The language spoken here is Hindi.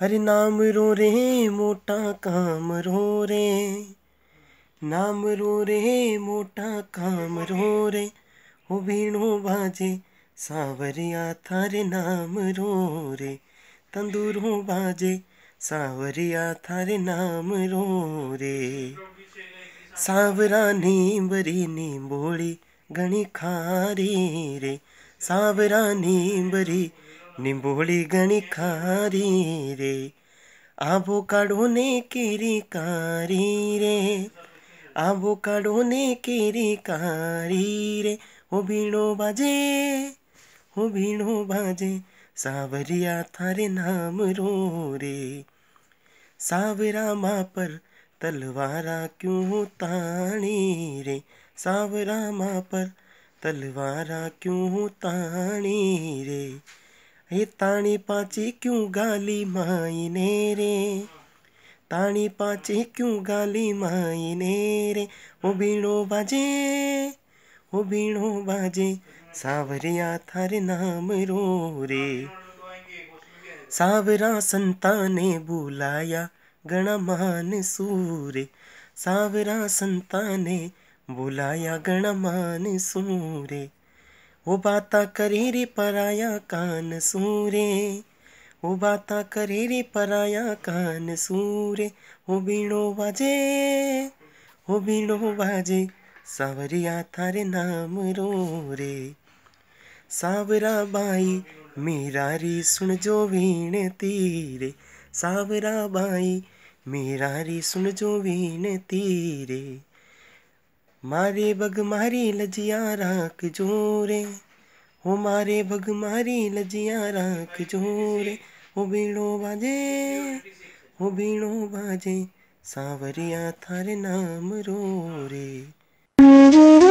हरे नाम रो रे मोटा काम रो रे नाम रो रे मोटा काम रो रे हो भीणो बाजे सावरिया थारे नाम रो रे तंदूर हो बाजे सावरिया थारे नाम रो रे सावरा नींबरी नींबोड़ी घणी खारी रे सावरा नींबरी निम्बोली गणी खारी रे आबो काढ़ो ने केरी कारी रे आबो काढ़ो ने केरी कारी रे हो भीणो बाजे हो भीणो बाजे सावरिया थारे नाम रो रे सावरा माँ पर तलवारा क्यों ताणी रे सावरा माँ पर तलवारा क्यों ताणी रे ए ताणी पाची क्यों गाली मायने रे ताणी पाचे क्यों गाली ने रे ओ बीणो बाजे ओ बीणो बाजे सावरिया थारे नाम रो रे सावरा संता ने बुलाया गणमान सूरे सावरा संता ने बुलाया गणमान सूरे वो बाता करे रे पराया कान सूरे वो बाता करे रे पराया कान सूरे हो बीणो बाजे हो बीणो बाजे सावरिया थारे नाम रो रे सावरा बाई मेरा री सुन जो वीण तीरे सावरा बाई मेरा री सुन जो वीण तीरे मारे बग मारी लजिया राख जोरे हो मारे बग मारी लजिया राख जोरे हो बीणो बाजे हो बीणो बाजे सांवरिया थारे नाम रो